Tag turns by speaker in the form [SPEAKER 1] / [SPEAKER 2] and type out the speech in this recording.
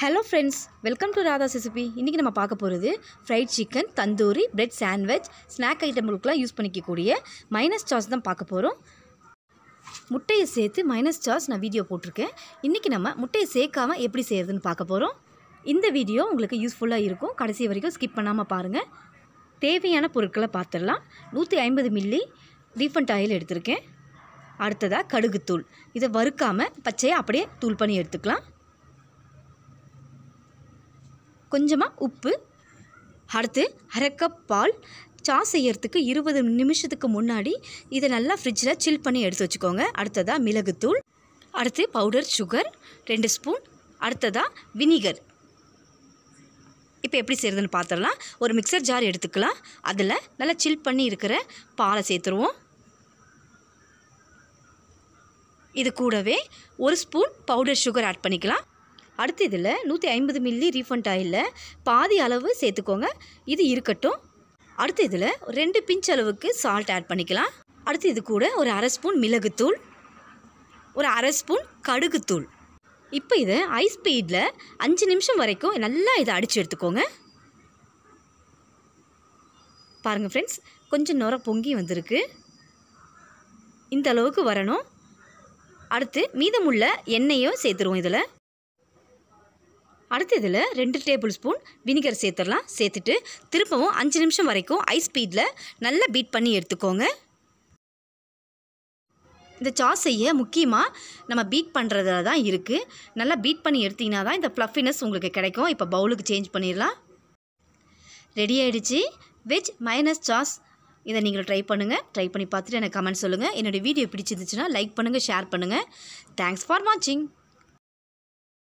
[SPEAKER 1] hello friends welcome to Radha CCB இன்றைக்கி நம்ம பார்க்க போகிறது fried chicken tandoori bread sandwich snack ஐட்டம்களுக்கெல்லாம் யூஸ் பண்ணிக்கக்கூடிய மைனஸ் சாஸ் தான் பார்க்க போகிறோம் முட்டையை சேர்த்து மைனஸ் சாஸ் நான் வீடியோ போட்டிருக்கேன் இன்றைக்கி நம்ம முட்டையை சேர்க்காமல் எப்படி செய்கிறதுன்னு பார்க்க போகிறோம் இந்த வீடியோ உங்களுக்கு யூஸ்ஃபுல்லாக இருக்கும் கடைசி வரைக்கும் ஸ்கிப் பண்ணாமல் பாருங்கள் தேவையான பொருட்களை பார்த்துடலாம் நூற்றி ஐம்பது மில்லி ரீஃபண்ட் ஆயில் எடுத்திருக்கேன் அடுத்ததாக கடுகுத்தூள் இதை வறுக்காமல் பச்சையாக அப்படியே தூள் பண்ணி எடுத்துக்கலாம் கொஞ்சமாக உப்பு அடுத்து அரை கப் பால் சா செய்யறதுக்கு இருபது நிமிஷத்துக்கு முன்னாடி இதை நல்லா ஃப்ரிட்ஜில் சில் பண்ணி எடுத்து வச்சுக்கோங்க அடுத்ததாக மிளகுத்தூள் அடுத்து பவுடர் சுகர் ரெண்டு ஸ்பூன் அடுத்ததாக வினிகர் இப்போ எப்படி செய்கிறதுன்னு பார்த்துடலாம் ஒரு மிக்சர் ஜார் எடுத்துக்கலாம் அதில் நல்லா சில் பண்ணி இருக்கிற பாலை சேர்த்துருவோம் இது கூடவே ஒரு ஸ்பூன் பவுடர் சுகர் ஆட் பண்ணிக்கலாம் அடுத்து இதில் நூற்றி ஐம்பது மில்லி ரீஃபண்ட் ஆயில் பாதி அளவு சேர்த்துக்கோங்க இது இருக்கட்டும் அடுத்து இதில் ரெண்டு பிஞ்ச் அளவுக்கு சால்ட் ஆட் பண்ணிக்கலாம் அடுத்து இது கூட ஒரு அரை ஸ்பூன் மிளகுத்தூள் ஒரு அரை ஸ்பூன் கடுகுத்தூள் இப்போ இதை ஹை ஸ்பீடில் அஞ்சு நிமிஷம் வரைக்கும் நல்லா இதை அடித்து எடுத்துக்கோங்க பாருங்கள் ஃப்ரெண்ட்ஸ் கொஞ்சம் நுர பொங்கி வந்திருக்கு இந்த அளவுக்கு வரணும் அடுத்து மீதமுள்ள எண்ணெயும் சேர்த்துருவோம் இதில் அடுத்த இதில் ரெண்டு டேபிள் ஸ்பூன் வினிகர் சேர்த்துடலாம் சேர்த்துட்டு திருப்பவும் அஞ்சு நிமிஷம் வரைக்கும் ஐஸ் ஸ்பீடில் நல்லா பீட் பண்ணி எடுத்துக்கோங்க இந்த சாஸ் செய்ய முக்கியமாக நம்ம பீட் பண்ணுறதுல தான் இருக்குது நல்லா பீட் பண்ணி எடுத்திங்கன்னா தான் இந்த ஃப்ளஃபினஸ் உங்களுக்கு கிடைக்கும் இப்போ பவுலுக்கு சேஞ்ச் பண்ணிடலாம் ரெடி ஆகிடுச்சு வெஜ் மைனஸ் சாஸ் இதை நீங்கள் ட்ரை பண்ணுங்கள் ட்ரை பண்ணி பார்த்துட்டு எனக்கு கமெண்ட் சொல்லுங்கள் என்னுடைய வீடியோ பிடிச்சிருந்துச்சுன்னா லைக் பண்ணுங்கள் ஷேர் பண்ணுங்கள் தேங்க்ஸ் ஃபார் வாட்சிங்